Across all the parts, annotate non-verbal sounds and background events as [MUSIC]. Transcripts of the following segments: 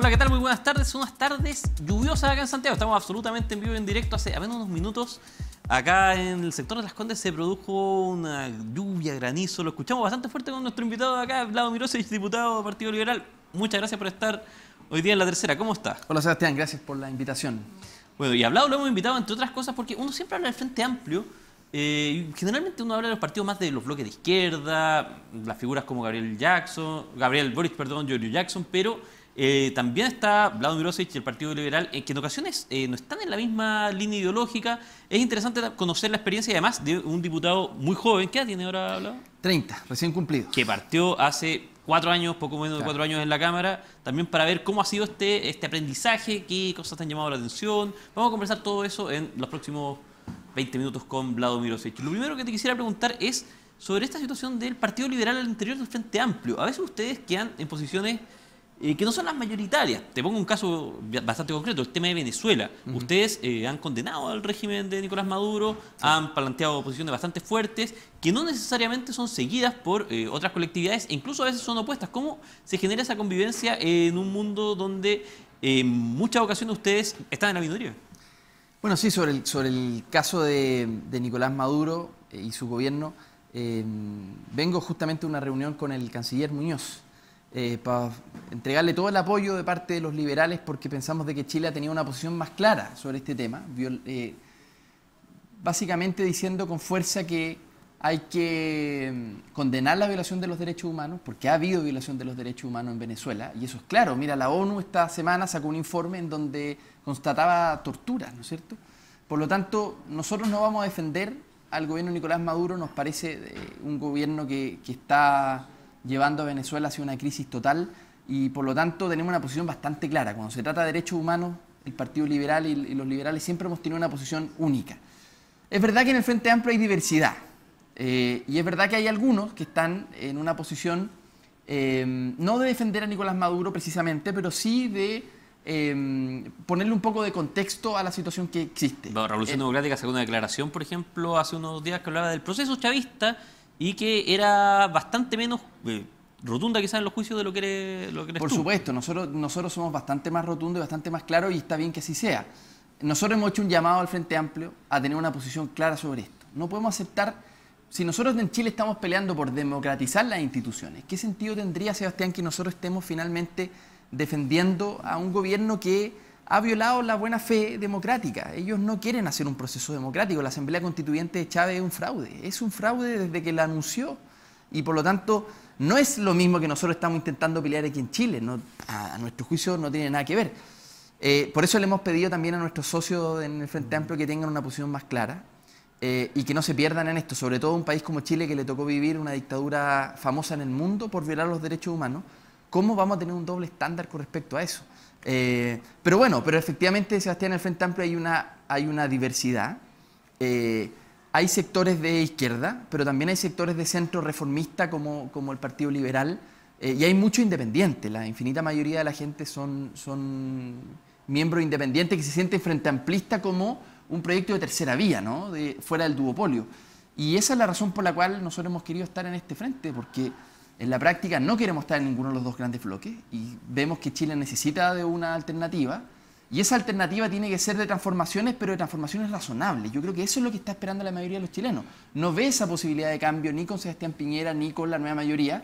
Hola, ¿qué tal? Muy buenas tardes. Unas tardes lluviosas acá en Santiago. Estamos absolutamente en vivo y en directo. Hace apenas unos minutos acá en el sector de Las Condes se produjo una lluvia, granizo. Lo escuchamos bastante fuerte con nuestro invitado acá, Vlado Mirosevich, diputado del Partido Liberal. Muchas gracias por estar hoy día en La Tercera. ¿Cómo estás? Hola, Sebastián. Gracias por la invitación. Bueno, y hablado lo hemos invitado entre otras cosas porque uno siempre habla del Frente Amplio. Eh, generalmente uno habla de los partidos más de los bloques de izquierda, las figuras como Gabriel Jackson, Gabriel Boris, perdón, Giorgio Jackson, pero eh, también está Vlado y el Partido Liberal, eh, que en ocasiones eh, no están en la misma línea ideológica. Es interesante conocer la experiencia, además, de un diputado muy joven. ¿Qué edad tiene ahora Vlado? 30, recién cumplido. Que partió hace cuatro años, poco menos de cuatro años en la Cámara, también para ver cómo ha sido este, este aprendizaje, qué cosas te han llamado la atención. Vamos a conversar todo eso en los próximos 20 minutos con Vlad y Lo primero que te quisiera preguntar es sobre esta situación del Partido Liberal al interior del Frente Amplio. A veces ustedes quedan en posiciones eh, que no son las mayoritarias. Te pongo un caso bastante concreto, el tema de Venezuela. Ustedes eh, han condenado al régimen de Nicolás Maduro, han planteado posiciones bastante fuertes que no necesariamente son seguidas por eh, otras colectividades, e incluso a veces son opuestas. ¿Cómo se genera esa convivencia en un mundo donde en muchas ocasiones ustedes están en la minoría? Bueno, sí, sobre el, sobre el caso de, de Nicolás Maduro y su gobierno, vengo justamente a una reunión con el canciller Muñoz eh, para entregarle todo el apoyo de parte de los liberales porque pensamos de que Chile ha tenido una posición más clara sobre este tema, eh, básicamente diciendo con fuerza que hay que mm, condenar la violación de los derechos humanos, porque ha habido violación de los derechos humanos en Venezuela, y eso es claro. Mira, la ONU esta semana sacó un informe en donde constataba torturas, ¿no es cierto? Por lo tanto, nosotros no vamos a defender al gobierno Nicolás Maduro, nos parece eh, un gobierno que está llevando a Venezuela hacia una crisis total y por lo tanto tenemos una posición bastante clara. Cuando se trata de derechos humanos, el Partido Liberal y, los liberales siempre hemos tenido una posición única. Es verdad que en el Frente Amplio hay diversidad eh, y es verdad que hay algunos que están en una posición em, no de defender a Nicolás Maduro precisamente, pero sí de em, ponerle un poco de contexto a la situación que existe. La Revolución eh, Democrática sacó una declaración, por ejemplo, hace unos días que hablaba del proceso chavista y que era bastante menos eh, rotunda quizás en los juicios de lo que eres, Por supuesto, nosotros, nosotros somos bastante más rotundos y bastante más claros y está bien que así sea. Nosotros hemos hecho un llamado al Frente Amplio a tener una posición clara sobre esto. No podemos aceptar, si nosotros en Chile estamos peleando por democratizar las instituciones, ¿qué sentido tendría, Sebastián, que nosotros estemos finalmente defendiendo a un gobierno que ha violado la buena fe democrática. Ellos no quieren hacer un proceso democrático. La Asamblea Constituyente de Chávez es un fraude. Es un fraude desde que la anunció. Y por lo tanto, no es lo mismo que nosotros estamos intentando pelear aquí en Chile. a, nuestro juicio no tiene nada que ver. Eh, por eso le hemos pedido también a nuestros socios en el Frente Amplio que tengan una posición más clara eh, y que no se pierdan en esto, sobre todo un país como Chile que le tocó vivir una dictadura famosa en el mundo por violar los derechos humanos. ¿Cómo vamos a tener un doble estándar con respecto a eso? Eh, pero bueno, pero efectivamente, Sebastián, en el Frente Amplio hay una, hay una diversidad. Eh, hay sectores de izquierda, pero también hay sectores de centro reformista como, como el Partido Liberal. Eh, y hay mucho independiente. La infinita mayoría de la gente son, son miembros independientes que se sienten frente amplista como un proyecto de tercera vía, ¿no? De, fuera del duopolio. Y esa es la razón por la cual nosotros hemos querido estar en este frente, porque en la práctica no queremos estar en ninguno de los dos grandes bloques y vemos que Chile necesita de una alternativa y esa alternativa tiene que ser de transformaciones, pero de transformaciones razonables. Yo creo que eso es lo que está esperando la mayoría de los chilenos. No ve esa posibilidad de cambio ni con Sebastián Piñera ni con la nueva mayoría,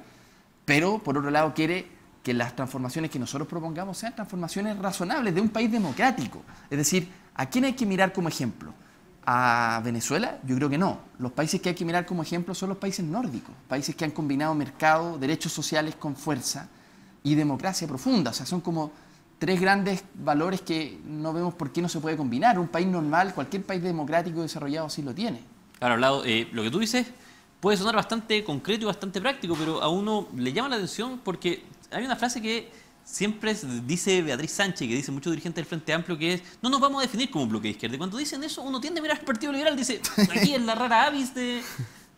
pero por otro lado quiere que las transformaciones que nosotros propongamos sean transformaciones razonables de un país democrático. Es decir, ¿a quién hay que mirar como ejemplo? a Venezuela? Yo creo que no. Los países que hay que mirar como ejemplo son los países nórdicos, países que han combinado mercado, derechos sociales con fuerza y democracia profunda. O sea, son como tres grandes valores que no vemos por qué no se puede combinar. Un país normal, cualquier país democrático desarrollado sí lo tiene. Claro, hablado, eh, lo que tú dices puede sonar bastante concreto y bastante práctico, pero a uno le llama la atención porque hay una frase que siempre dice Beatriz Sánchez, que dice mucho dirigente del Frente Amplio, que es, no nos vamos a definir como un bloque de izquierda. Y cuando dicen eso, uno tiende a mirar al Partido Liberal, dice, aquí es la rara avis de,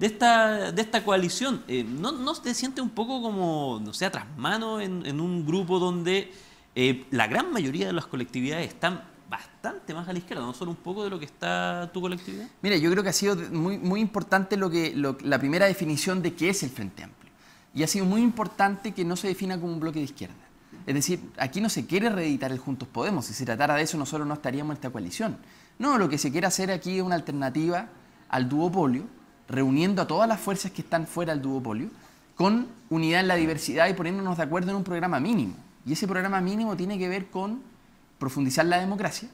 esta, coalición. Eh, ¿no, ¿No te sientes un poco como, no sé, tras mano en, un grupo donde eh, la gran mayoría de las colectividades están bastante más a la izquierda, no solo un poco de lo que está tu colectividad? Mira, yo creo que ha sido muy, importante lo que, la primera definición de qué es el Frente Amplio. Y ha sido muy importante que no se defina como un bloque de izquierda. Es decir, aquí no se quiere reeditar el Juntos Podemos. Si se tratara de eso, nosotros no estaríamos en esta coalición. No, lo que se quiere hacer aquí es una alternativa al duopolio, reuniendo a todas las fuerzas que están fuera del duopolio, con unidad en la diversidad y poniéndonos de acuerdo en un programa mínimo. Y ese programa mínimo tiene que ver con profundizar la democracia,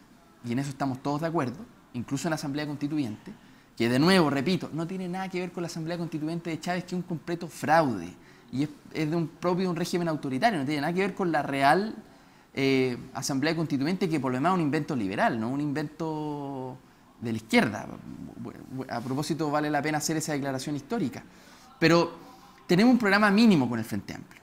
y en eso estamos todos de acuerdo, incluso en la Asamblea Constituyente, que de nuevo, repito, no tiene nada que ver con la Asamblea Constituyente de Chávez, que es un completo fraude y es, de un propio un régimen autoritario, no tiene nada que ver con la real eh, Asamblea Constituyente, que por lo demás es un invento liberal, no un invento de la izquierda. A propósito, vale la pena hacer esa declaración histórica. Pero tenemos un programa mínimo con el Frente Amplio.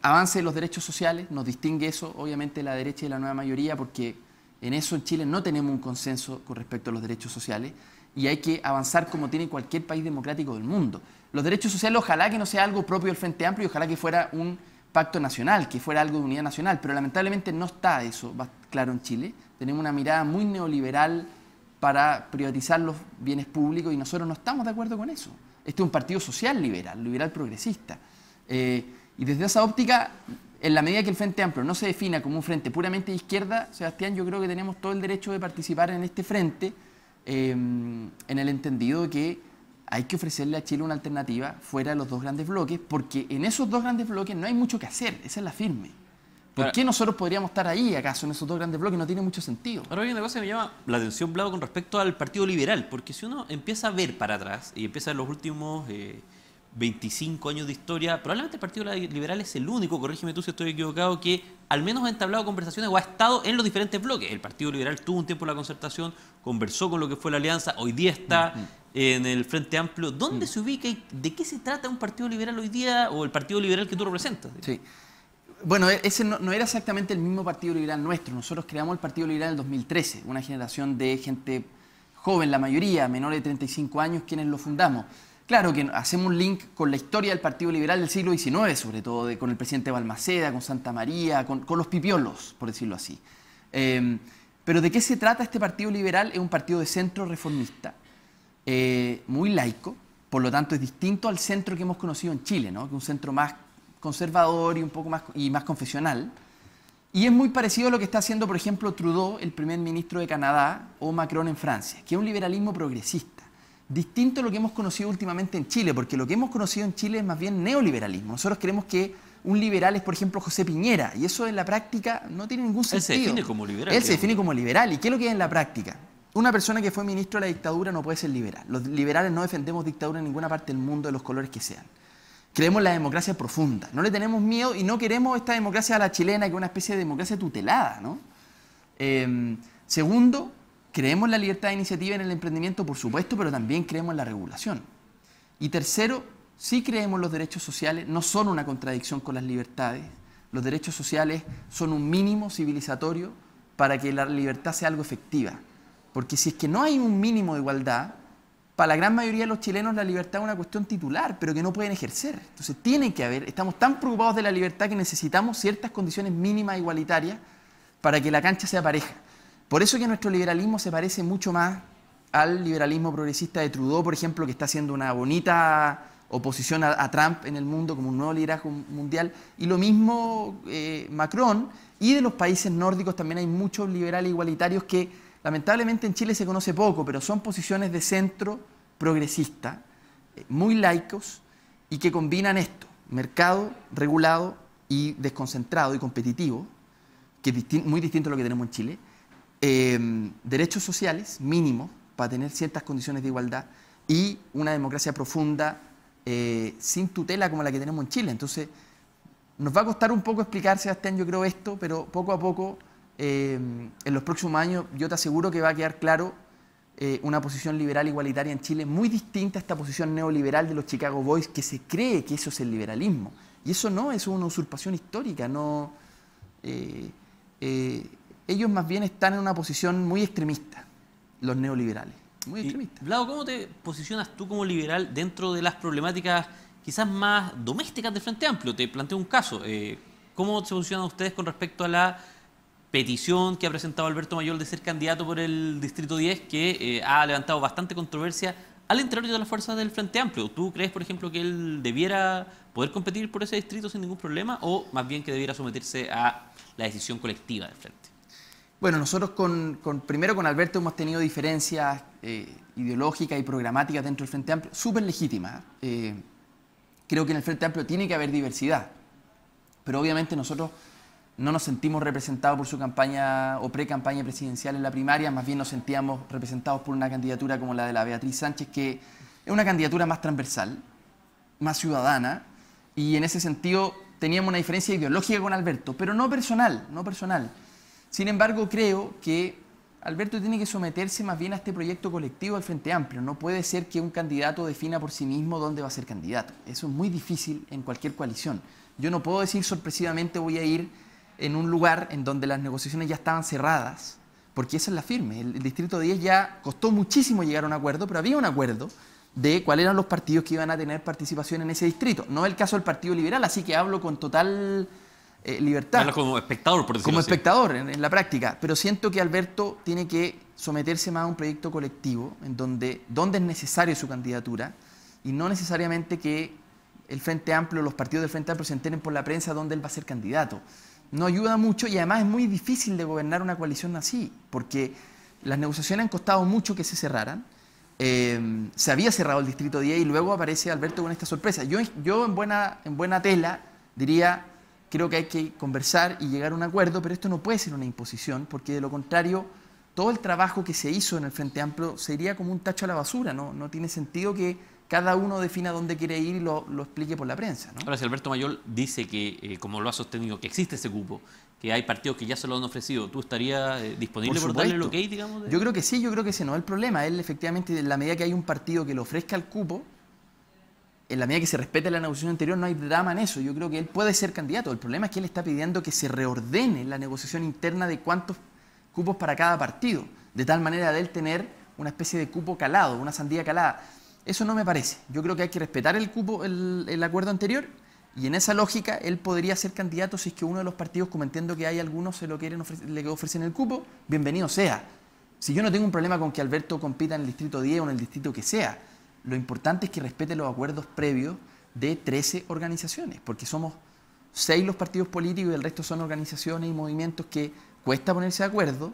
Avance de los derechos sociales, nos distingue eso, obviamente, la derecha y la nueva mayoría, porque en eso en Chile no tenemos un consenso con respecto a los derechos sociales y hay que avanzar como tiene cualquier país democrático del mundo los derechos sociales ojalá que no sea algo propio del Frente Amplio y ojalá que fuera un pacto nacional, que fuera algo de unidad nacional, pero lamentablemente no está eso claro en Chile. Tenemos una mirada muy neoliberal para privatizar los bienes públicos y nosotros no estamos de acuerdo con eso. Este es un partido social liberal, liberal progresista. Eh, y desde esa óptica, en la medida que el Frente Amplio no se defina como un frente puramente de izquierda, Sebastián, yo creo que tenemos todo el derecho de participar en este frente, eh, en el entendido que hay que ofrecerle a Chile una alternativa fuera de los dos grandes bloques, porque en esos dos grandes bloques no hay mucho que hacer, esa es la firme. ¿Por qué nosotros podríamos estar ahí, acaso, en esos dos grandes bloques? No tiene mucho sentido. Ahora hay una cosa que me llama la atención, Blado, con respecto al Partido Liberal, porque si uno empieza a ver para atrás y empieza a los últimos... Eh, 25 años de historia, probablemente el Partido Liberal es el único, corrígeme tú si estoy equivocado, que al menos ha entablado conversaciones o ha estado en los diferentes bloques. El Partido Liberal tuvo un tiempo la concertación, conversó con lo que fue la alianza, hoy día está mm, mm. en el Frente Amplio. ¿Dónde mm. se ubica y de qué se trata un Partido Liberal hoy día o el Partido Liberal que tú representas? Sí. Bueno, e-, ese no, era exactamente el mismo Partido Liberal nuestro. Nosotros creamos el Partido Liberal en 2013, una generación de gente joven, la mayoría, menores de 35 años, quienes lo fundamos. Claro que hacemos un link con la historia del Partido Liberal del siglo XIX, sobre todo con el presidente Balmaceda, con Santa María, con, los pipiolos, por decirlo así. Em, pero ¿de qué se trata este Partido Liberal? Es un partido de centro reformista, eh, muy laico, por lo tanto es distinto al centro que hemos conocido en Chile, que es un centro más conservador y un poco más, y más confesional. Y es muy parecido a lo que está haciendo, por ejemplo, Trudeau, el primer ministro de Canadá, o Macron en Francia, que es un liberalismo progresista distinto a lo que hemos conocido últimamente en Chile, porque lo que hemos conocido en Chile es más bien neoliberalismo. Nosotros creemos que un liberal es, por ejemplo, José Piñera, y eso en la práctica no tiene ningún sentido. Él se define como liberal. Él se define como liberal, ¿y qué es lo que es en la práctica? Una persona que fue ministro de la dictadura no puede ser liberal. Los liberales no defendemos dictadura en ninguna parte del mundo, de los colores que sean. Creemos la democracia profunda, no le tenemos miedo y no queremos esta democracia a la chilena, que es una especie de democracia tutelada. ¿no? Em, segundo, Creemos en la libertad de iniciativa en el emprendimiento, por supuesto, pero también creemos en la regulación. Y tercero, sí creemos los derechos sociales, no son una contradicción con las libertades. Los derechos sociales son un mínimo civilizatorio para que la libertad sea algo efectiva. Porque si es que no hay un mínimo de igualdad, para la gran mayoría de los chilenos la libertad es una cuestión titular, pero que no pueden ejercer. Entonces tiene que haber, estamos tan preocupados de la libertad que necesitamos ciertas condiciones mínimas igualitarias para que la cancha sea pareja. Por eso que nuestro liberalismo se parece mucho más al liberalismo progresista de Trudeau, por ejemplo, que está haciendo una bonita oposición a, Trump en el mundo como un nuevo liderazgo mundial, y lo mismo eh, Macron, y de los países nórdicos también hay muchos liberales igualitarios que lamentablemente en Chile se conoce poco, pero son posiciones de centro progresista, eh, muy laicos, y que combinan esto, mercado regulado y desconcentrado y competitivo, que es muy distinto a lo que tenemos en Chile, Em, derechos sociales mínimos para tener ciertas condiciones de igualdad y una democracia profunda eh, sin tutela como la que tenemos en Chile. Entonces, nos va a costar un poco explicar, Sebastián, yo creo esto, pero poco a poco, em, en los próximos años, yo te aseguro que va a quedar claro eh, una posición liberal igualitaria en Chile muy distinta a esta posición neoliberal de los Chicago Boys, que se cree que eso es el liberalismo. Y eso no, es una usurpación histórica, no... Eh, ellos más bien están en una posición muy extremista, los neoliberales. Muy extremista. Vlado, ¿cómo te posicionas tú como liberal dentro de las problemáticas quizás más domésticas del Frente Amplio? Te planteo un caso. Eh, ¿Cómo se posicionan ustedes con respecto a la petición que ha presentado Alberto Mayor de ser candidato por el Distrito 10, que eh, ha levantado bastante controversia al interior de las fuerzas del Frente Amplio. ¿Tú crees, por ejemplo, que él debiera poder competir por ese distrito sin ningún problema o más bien que debiera someterse a la decisión colectiva del Frente? Bueno, nosotros primero con Alberto hemos tenido diferencias eh, ideológicas y programáticas dentro del Frente Amplio, súper legítimas. Eh. creo que en el Frente Amplio tiene que haber diversidad, pero obviamente nosotros no nos sentimos representados por su campaña o pre-campaña presidencial en la primaria, más bien nos sentíamos representados por una candidatura como la de la Beatriz Sánchez, que es una candidatura más transversal, más ciudadana, y en ese sentido teníamos una diferencia ideológica con Alberto, pero no personal, no personal. Sin embargo, creo que Alberto tiene que someterse más bien a este proyecto colectivo del Frente Amplio. No puede ser que un candidato defina por sí mismo dónde va a ser candidato. Eso es muy difícil en cualquier coalición. Yo no puedo decir sorpresivamente voy a ir en un lugar en donde las negociaciones ya estaban cerradas, porque esa es la firme. El, Distrito 10 ya costó muchísimo llegar a un acuerdo, pero había un acuerdo de cuáles eran los partidos que iban a tener participación en ese distrito. No es el caso del Partido Liberal, así que hablo con total eh, libertad. como espectador, por decirlo Como espectador, en, la práctica. Pero siento que Alberto tiene que someterse más a un proyecto colectivo en donde, donde es necesaria su candidatura y no necesariamente que el Frente Amplio, los partidos del Frente Amplio se enteren por la prensa dónde él va a ser candidato. No ayuda mucho y además es muy difícil de gobernar una coalición así, porque las negociaciones han costado mucho que se cerraran. Em, se había cerrado el distrito 10 y luego aparece Alberto con esta sorpresa. Yo, yo en, buena, en buena tela diría, creo que hay que conversar y llegar a un acuerdo, pero esto no puede ser una imposición, porque de lo contrario, todo el trabajo que se hizo en el Frente Amplio sería como un tacho a la basura, ¿no? No tiene sentido que cada uno defina dónde quiere ir y lo, explique por la prensa. ¿no? Ahora, si Alberto Mayor dice que, eh, como lo ha sostenido, que existe ese cupo, que hay partidos que ya se lo han ofrecido, ¿tú estarías eh, disponible por, darle el ok, digamos? Yo creo que sí, yo creo que ese no el problema. Él, efectivamente, en la medida que hay un partido que le ofrezca el cupo, en la medida que se respete la negociación anterior, no hay drama en eso. Yo creo que él puede ser candidato. El problema es que él está pidiendo que se reordene la negociación interna de cuántos cupos para cada partido, de tal manera de él tener una especie de cupo calado, una sandía calada. Eso no me parece. Yo creo que hay que respetar el cupo, el, acuerdo anterior, y en esa lógica él podría ser candidato si es que uno de los partidos, como que hay algunos, se lo quieren le ofrecen el cupo, bienvenido sea. Si yo no tengo un problema con que Alberto compita en el distrito 10 o en el distrito que sea, lo importante es que respete los acuerdos previos de 13 organizaciones, porque somos seis los partidos políticos y el resto son organizaciones y movimientos que cuesta ponerse de acuerdo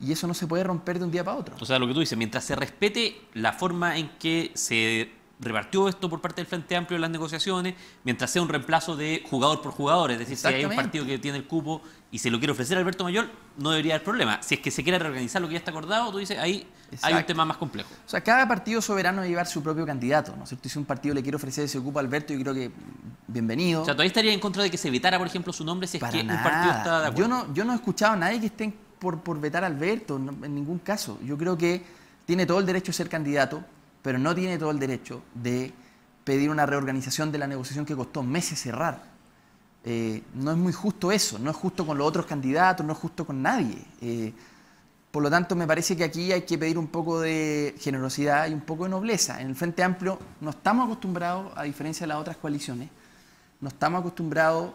y eso no se puede romper de un día para otro. O sea, lo que tú dices, mientras se respete la forma en que se repartió esto por parte del Frente Amplio en las negociaciones, mientras sea un reemplazo de jugador por jugador, es decir, si hay un partido que tiene el cupo y se lo quiere ofrecer a Alberto Mayor, no debería haber problema. Si es que se quiere reorganizar lo que ya está acordado, tú dices, ahí hay un tema más complejo. O sea, cada partido soberano debe llevar su propio candidato, ¿no es cierto? si un partido le quiere ofrecer se ocupa a Alberto, yo creo que bienvenido. O sea, todavía estaría en contra de que se vetara, por ejemplo, su nombre si es que partido está de acuerdo. Yo no, yo no he escuchado a nadie que esté por, por vetar a Alberto, en ningún caso. Yo creo que tiene todo el derecho de ser candidato, pero no tiene todo el derecho de pedir una reorganización de la negociación que costó meses cerrar. Eh, no es muy justo eso, no es justo con los otros candidatos, no es justo con nadie. Eh, por lo tanto, me parece que aquí hay que pedir un poco de generosidad y un poco de nobleza. En el Frente Amplio no estamos acostumbrados, a diferencia de las otras coaliciones, no estamos acostumbrados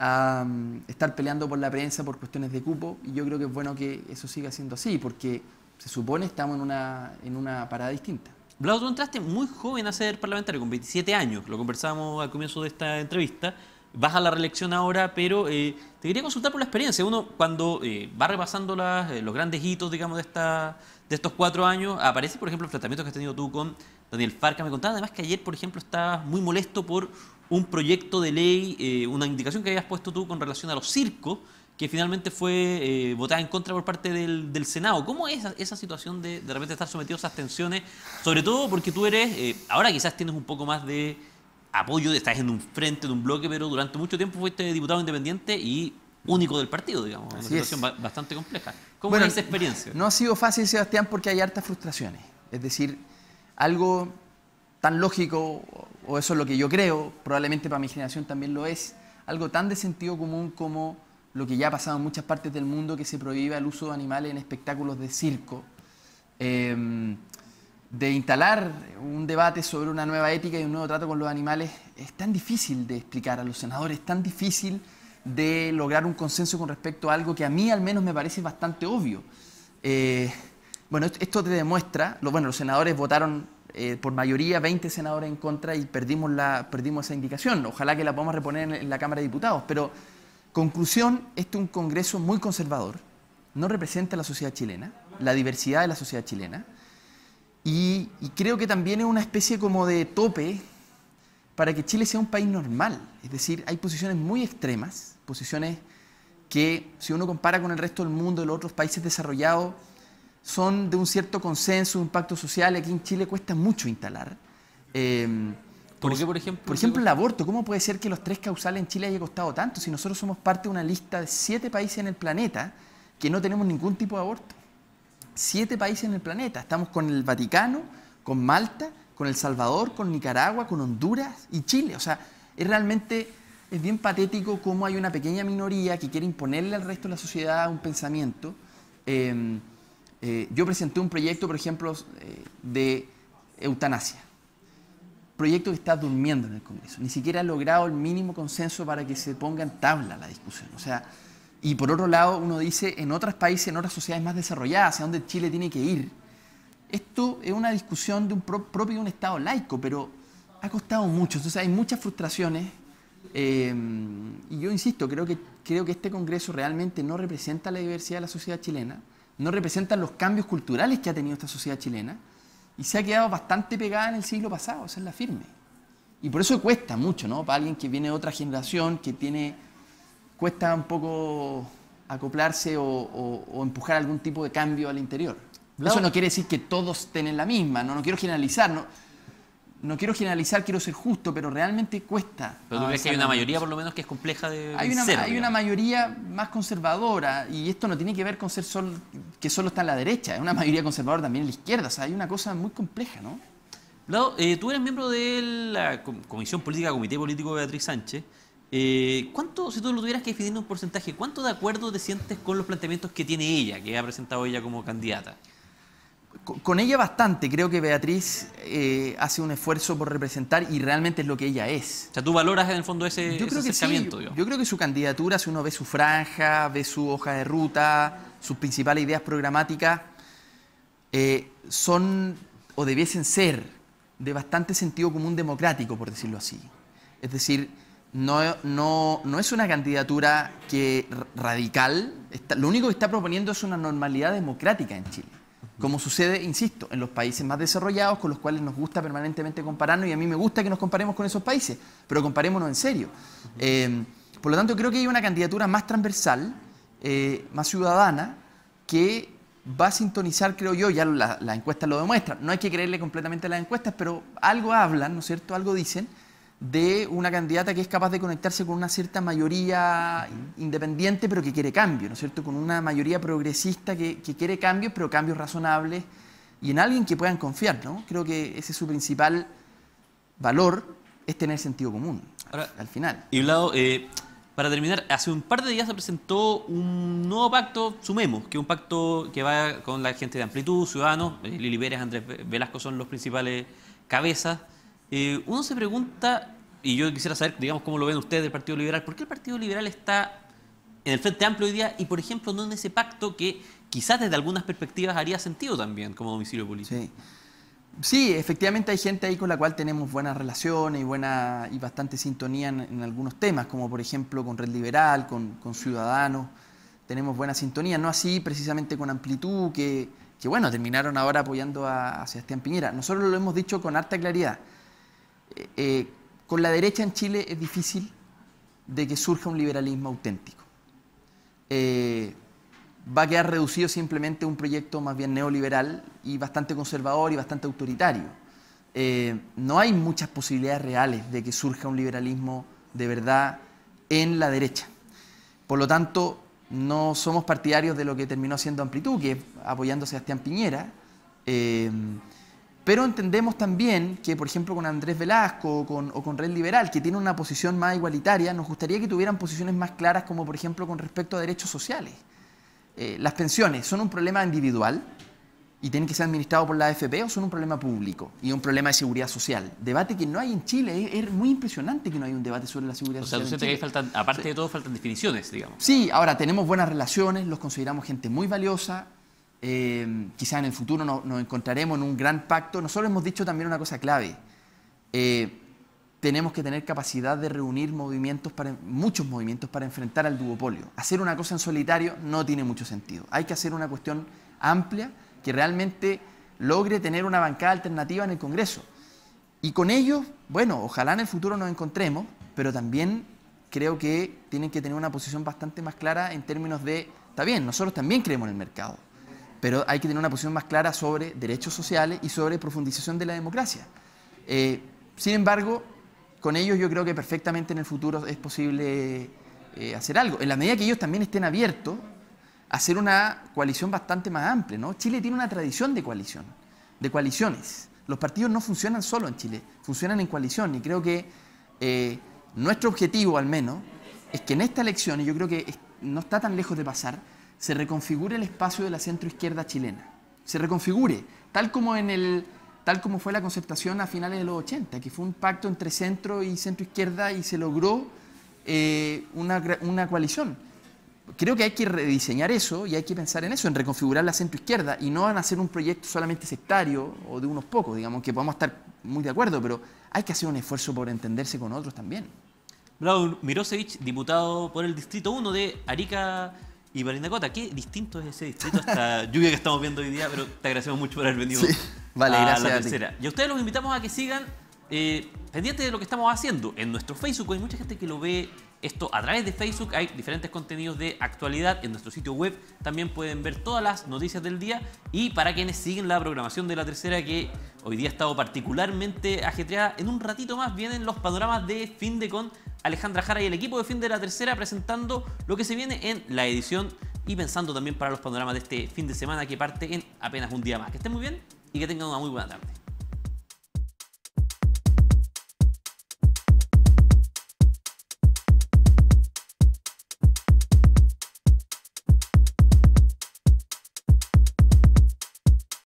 a mm, estar peleando por la prensa por cuestiones de cupo y yo creo que es bueno que eso siga siendo así porque se supone estamos en una, en una parada distinta. Blau, tú entraste muy joven a ser parlamentario, con 27 años, lo conversábamos al comienzo de esta entrevista vas a la reelección ahora, pero eh, te quería consultar por la experiencia. Uno cuando eh, va repasando las, eh, los grandes hitos, digamos, de, esta, de estos cuatro años, aparece, por ejemplo, el tratamiento que has tenido tú con Daniel Farca. Me contaba además que ayer, por ejemplo, estabas muy molesto por un proyecto de ley, una indicación que habías puesto tú con relación a los circos, que finalmente fue votada en contra por parte del, Senado. ¿Cómo es esa, esa situación de de repente estar sometido a esas tensiones? Sobre todo porque tú eres, ahora quizás tienes un poco más de apoyo, estás en un frente de un bloque, pero durante mucho tiempo fuiste diputado independiente y único del partido, digamos, una situación bastante compleja. ¿Cómo fue esa experiencia? No ha sido fácil, Sebastián, porque hay hartas frustraciones. Es decir, algo tan lógico, o eso es lo que yo creo, probablemente para mi generación también lo es, algo tan de sentido común como lo que ya ha pasado en muchas partes del mundo, que se prohíbe el uso de animales en espectáculos de circo. Em, de instalar un debate sobre una nueva ética y un nuevo trato con los animales es tan difícil de explicar a los senadores, tan difícil de lograr un consenso con respecto a algo que a mí al menos me parece bastante obvio. Eh, bueno, esto te demuestra, bueno, los senadores votaron eh, por mayoría 20 senadores en contra y perdimos, la, perdimos esa indicación. Ojalá que la podamos reponer en la Cámara de Diputados. Pero, conclusión, este es un Congreso muy conservador, no representa la sociedad chilena, la diversidad de la sociedad chilena y, creo que también es una especie como de tope para que Chile sea un país normal. Es decir, hay posiciones muy extremas, posiciones que si uno compara con el resto del mundo, de los otros países desarrollados, son de un cierto consenso, un pacto social, aquí en Chile cuesta mucho instalar. Em, por, qué, por ejemplo? Por ejemplo, el aborto. ¿Cómo puede ser que los tres causales en Chile haya costado tanto si nosotros somos parte de una lista de siete países en el planeta que no tenemos ningún tipo de aborto? siete países en el planeta. Estamos con el Vaticano, con Malta, con El Salvador, con Nicaragua, con Honduras y Chile. O sea, es realmente es bien patético cómo hay una pequeña minoría que quiere imponerle al resto de la sociedad un pensamiento. Em, eh, yo presenté un proyecto, por ejemplo, eh, de eutanasia. Proyecto que está durmiendo en el Congreso. Ni siquiera ha logrado el mínimo consenso para que se ponga en tabla la discusión. O sea, y por otro lado, uno dice, en otros países, en otras sociedades más desarrolladas, hacia dónde Chile tiene que ir. Esto es una discusión de un propio de un Estado laico, pero ha costado mucho. Entonces hay muchas frustraciones. Eh, y yo insisto, creo que, creo que este Congreso realmente no representa la diversidad de la sociedad chilena, no representa los cambios culturales que ha tenido esta sociedad chilena, y se ha quedado bastante pegada en el siglo pasado, esa es la firme. Y por eso cuesta mucho, ¿no? Para alguien que viene de otra generación, que tiene cuesta un poco acoplarse o, empujar algún tipo de cambio al interior. Eso no quiere decir que todos tienen la misma, no, no quiero generalizar, no, no quiero generalizar, quiero ser justo, pero realmente cuesta. Pero tú crees que hay una mayoría por lo menos que es compleja de Hay una, hay una mayoría más conservadora y esto no tiene que ver con ser sol, que solo está en la derecha, es una mayoría conservadora también en la izquierda, o sea, hay una cosa muy compleja, ¿no? Eh, tú eres miembro de la Comisión Política, Comité Político de Beatriz Sánchez. Eh, ¿Cuánto, si tú lo tuvieras que definir un porcentaje, cuánto de acuerdo te sientes con los planteamientos que tiene ella, que ha presentado ella como candidata? Con ella bastante, creo que Beatriz eh, hace un esfuerzo por representar y realmente es lo que ella es. O sea, tú valoras en el fondo ese, yo creo que Yo. creo que su candidatura, si uno ve su franja, ve su hoja de ruta, sus principales ideas programáticas, eh, son o debiesen ser de bastante sentido común democrático, por decirlo así. Es decir, no, no, no es una candidatura que radical, lo único que está proponiendo es una normalidad democrática en Chile como sucede, insisto, en los países más desarrollados con los cuales nos gusta permanentemente compararnos y a mí me gusta que nos comparemos con esos países, pero comparémonos en serio. Eh, por lo tanto, creo que hay una candidatura más transversal, eh, más ciudadana, que va a sintonizar, creo yo, ya las la encuesta lo demuestra, no hay que creerle completamente a las encuestas, pero algo hablan, ¿no es cierto?, algo dicen de una candidata que es capaz de conectarse con una cierta mayoría independiente, pero que quiere cambio, ¿no es cierto? Con una mayoría progresista que, que quiere cambios, pero cambios razonables y en alguien que puedan confiar, ¿no? Creo que ese es su principal valor, es tener sentido común al final. Y Vlado, eh, para terminar, hace un par de días se presentó un nuevo pacto, Sumemos, que es un pacto que va con la gente de Amplitud, Ciudadanos, eh, Lili Pérez, Andrés Velasco son los principales cabezas. Eh, uno se pregunta, y yo quisiera saber, digamos, cómo lo ven ustedes del Partido Liberal, ¿por qué el Partido Liberal está en el Frente Amplio hoy día y, por ejemplo, no en ese pacto que quizás desde algunas perspectivas haría sentido también como domicilio político? Sí. efectivamente hay gente ahí con la cual tenemos buenas relaciones y, buena, y bastante sintonía en, algunos temas, como por ejemplo con Red Liberal, con, Ciudadanos, tenemos buena sintonía, no así precisamente con Amplitud, que, bueno, terminaron ahora apoyando a, a Sebastián Piñera. Nosotros lo hemos dicho con harta claridad, eh, con la derecha en Chile es difícil de que surja un liberalismo auténtico. Eh, va a quedar reducido simplemente un proyecto más bien neoliberal y bastante conservador y bastante autoritario. Eh, no hay muchas posibilidades reales de que surja un liberalismo de verdad en la derecha. Por lo tanto, no somos partidarios de lo que terminó siendo Amplitud, que apoyando a Sebastián Piñera. Pero entendemos también que, por ejemplo, con Andrés Velasco o con, o con, Red Liberal, que tiene una posición más igualitaria, nos gustaría que tuvieran posiciones más claras, como por ejemplo con respecto a derechos sociales. Eh, ¿Las pensiones son un problema individual y tienen que ser administrados por la AFP o son un problema público y un problema de seguridad social? Debate que no hay en Chile. Es, muy impresionante que no hay un debate sobre la seguridad o sea, social. que aparte de todo, faltan definiciones, digamos. Sí, ahora tenemos buenas relaciones, los consideramos gente muy valiosa, Em, quizá en el futuro nos encontraremos en un gran pacto. Nosotros hemos dicho también una cosa clave. Eh, tenemos que tener capacidad de reunir movimientos para, muchos movimientos para enfrentar al duopolio. Hacer una cosa en solitario no tiene mucho sentido. Hay que hacer una cuestión amplia que realmente logre tener una bancada alternativa en el Congreso. Y con ellos, bueno, ojalá en el futuro nos encontremos, pero también creo que tienen que tener una posición bastante más clara en términos de, está bien, nosotros también creemos en el mercado, pero hay que tener una posición más clara sobre derechos sociales y sobre profundización de la democracia. Eh, sin embargo, con ellos yo creo que perfectamente en el futuro es posible eh, hacer algo, en la medida que ellos también estén abiertos a hacer una coalición bastante más amplia. ¿no? Chile tiene una tradición de coalición, de coaliciones. Los partidos no funcionan solo en Chile, funcionan en coalición y creo que eh, nuestro objetivo al menos es que en esta elección, y yo creo que no está tan lejos de pasar, se reconfigure el espacio de la centro izquierda chilena. Se reconfigure, tal como, en el, tal como fue la concertación a finales de los 80, que fue un pacto entre centro y izquierda y se logró eh, una, coalición. Creo que hay que rediseñar eso y hay que pensar en eso, en reconfigurar la centroizquierda y no en hacer un proyecto solamente sectario o de unos pocos, digamos, que podamos estar muy de acuerdo, pero hay que hacer un esfuerzo por entenderse con otros también. Raúl diputado por el Distrito 1 de Arica, y Cota, qué distinto es ese distrito esta lluvia [LAUGHS] que estamos viendo hoy día, pero te agradecemos mucho por haber venido vale, a la tercera. Y a ustedes los invitamos a que sigan eh, pendientes de lo que estamos haciendo en nuestro Facebook. Hay mucha gente que lo ve esto a través de Facebook. Hay diferentes contenidos de actualidad en nuestro sitio web. También pueden ver todas las noticias del día. Y para quienes siguen la programación de la tercera, que hoy día ha estado particularmente ajetreada, en un ratito más vienen los panoramas de fin de con Alejandra Jara y el equipo de fin de la tercera presentando lo que se viene en la edición y pensando también para los panoramas de este fin de semana que parte en apenas un día más. Que estén muy bien y que tengan una muy buena tarde.